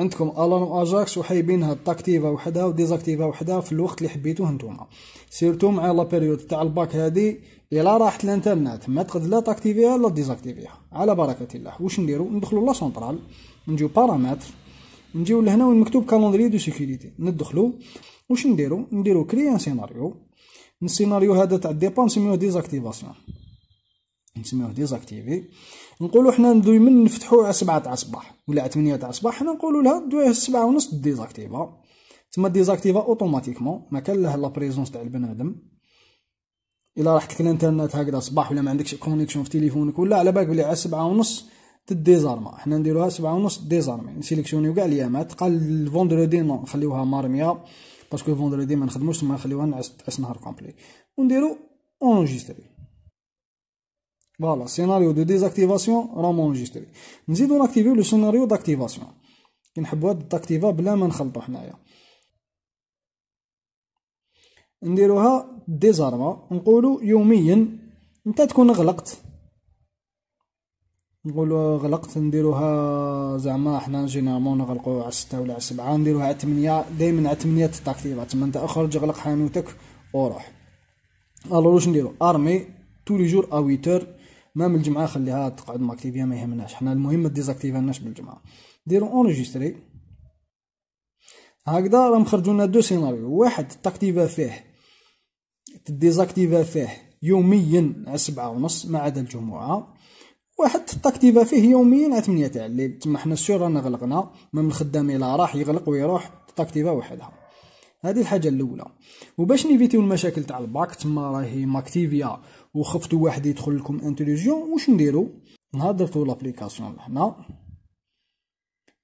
عندكم الارم اجاكس وحايبينها تاكتيفا وحدها وديزاكتيفا وحدها في الوقت اللي حبيتوه نتوما سيرتو مع لا بيريود تاع الباك هادي الا راحت الانترنت ما تقد لا تاكتيفيها لا ديزاكتيفيها على بركه الله واش نديرو ندخلو لا سونترال نجيو بارامتر نجيو لهنا وين مكتوب كالندري دو سيكوريتي ندخلو واش نديرو نديرو كرييان سيناريو السيناريو هذا تاع ديبا سميوه ديزاكتيفاسيون نسميوه ديزاكتيفي نقولوا حنا دايما نفتحوا على 7 تاع الصباح ولا 8 تاع الصباح حنا نقولوا لها دويه 7 ونص ديزاكتيفا تما ديزاكتيفا اوتوماتيكمون ما كان لها لا بريزونس تاع البنادم الا راح لك الانترنت هكذا صباح ولا ما عندكش كونيكسيون في تليفونك ولا على بالك بلي على 7 ونص تديزارما حنا نديروها 7 ونص ديزارما نسيليكسيونيو كاع الايامات قال الفوندرودي نخليوها مارميا باسكو الفوندرودي ما نخدموش تما نخليوها نعس نهار كومبلي ونديرو اونجيستري فوالا سيناريو دو ديزاكتيفاسيون راهم مونجيستري نزيدو ناكتيفيو لو سيناريو داكتيفاسيون كي نحبو هاد التاكتيفا بلا ما نخلطو حنايا نديروها ديزارما نقولو يوميا انت تكون غلقت نقولو غلقت نديروها زعما حنا جينيرمون نغلقو على ستة ولا على سبعة نديروها على تمنية دايما على تمنية تاكتيفا تما انت اخرج اغلق حانوتك وروح الو واش نديرو ارمي تولي جور ا ويتور 8 مام الجمعه خليها تقعد ماكتيفيا ما يهمناش حنا المهم ما ديزاكتيفاناش بالجمعه ديرو اونجستري هكذا راهم مخرجوا لنا دو سيناريو واحد تاكتيفا فيه تديزاكتيفا فيه يوميا على سبعة ونص ما عدا الجمعة واحد تاكتيفا فيه يوميا على 8 تاع الليل تما حنا سيور رانا غلقنا ما من الخدام الى راح يغلق ويروح تاكتيفا وحدها هذه الحاجه الاولى وباش نيفيتيو المشاكل تاع الباك تما راهي ماكتيفيا وخفتوا واحد يدخل لكم انتليجيون واش نديرو نهضرتو لابليكاسيون لهنا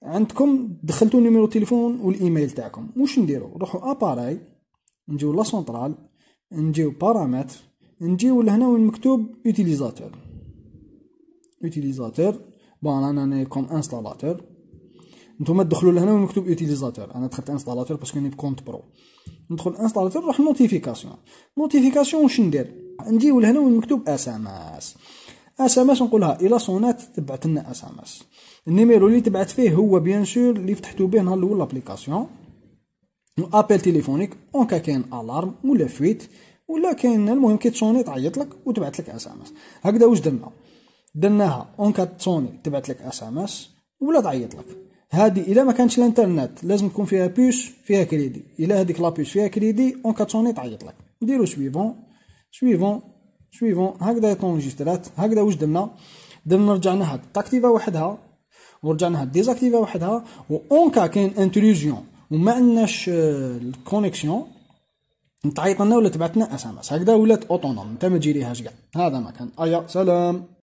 عندكم دخلتوا نيميرو التليفون والايميل تاعكم واش نديرو نروحو اباراي نجيو لا سونترال نجيو بارامتر نجيو لهنا وين مكتوب يوتيليزاتور يوتيليزاتور بون رانا كوم انستالاتور نتوما تدخلوا لهنا ومكتوب يوتيليزاتور انا دخلت انستالاتور باسكو ني بكونت برو ندخل انستالاتور نروح نوتيفيكاسيون نوتيفيكاسيون واش ندير نجيو لهنا ومكتوب مكتوب اس ام اس اس ام اس نقولها الى صونات تبعت لنا اس ام اس النيميرو اللي تبعت فيه هو بيان سور اللي فتحتو به نهار الاول لابليكاسيون ابل تيليفونيك اون كاين الارم ولا فويت ولا كاين المهم كي تصوني تعيط لك وتبعت لك اس ام اس هكذا واش درنا درناها اون كا تصوني تبعت لك اس ام اس ولا تعيط لك هادي إلا ما كانش الانترنت لازم تكون فيها بيش فيها كريدي إلا هذيك لابيش فيها كريدي اون كاتوني تعيط لك نديرو سويفون سويفون سويفون هكذا تونجيسترات هكذا واش درنا درنا رجعنا هاد تاكتيفا وحدها ورجعنا هاد ديزاكتيفا وحدها وأون كا كاين انتروجيون وما عندناش آه، الكونيكسيون تعيط لنا ولا تبعث لنا اس ام اس هكذا ولات اوتونوم انت ما تجيريهاش كاع هذا ما كان ايا سلام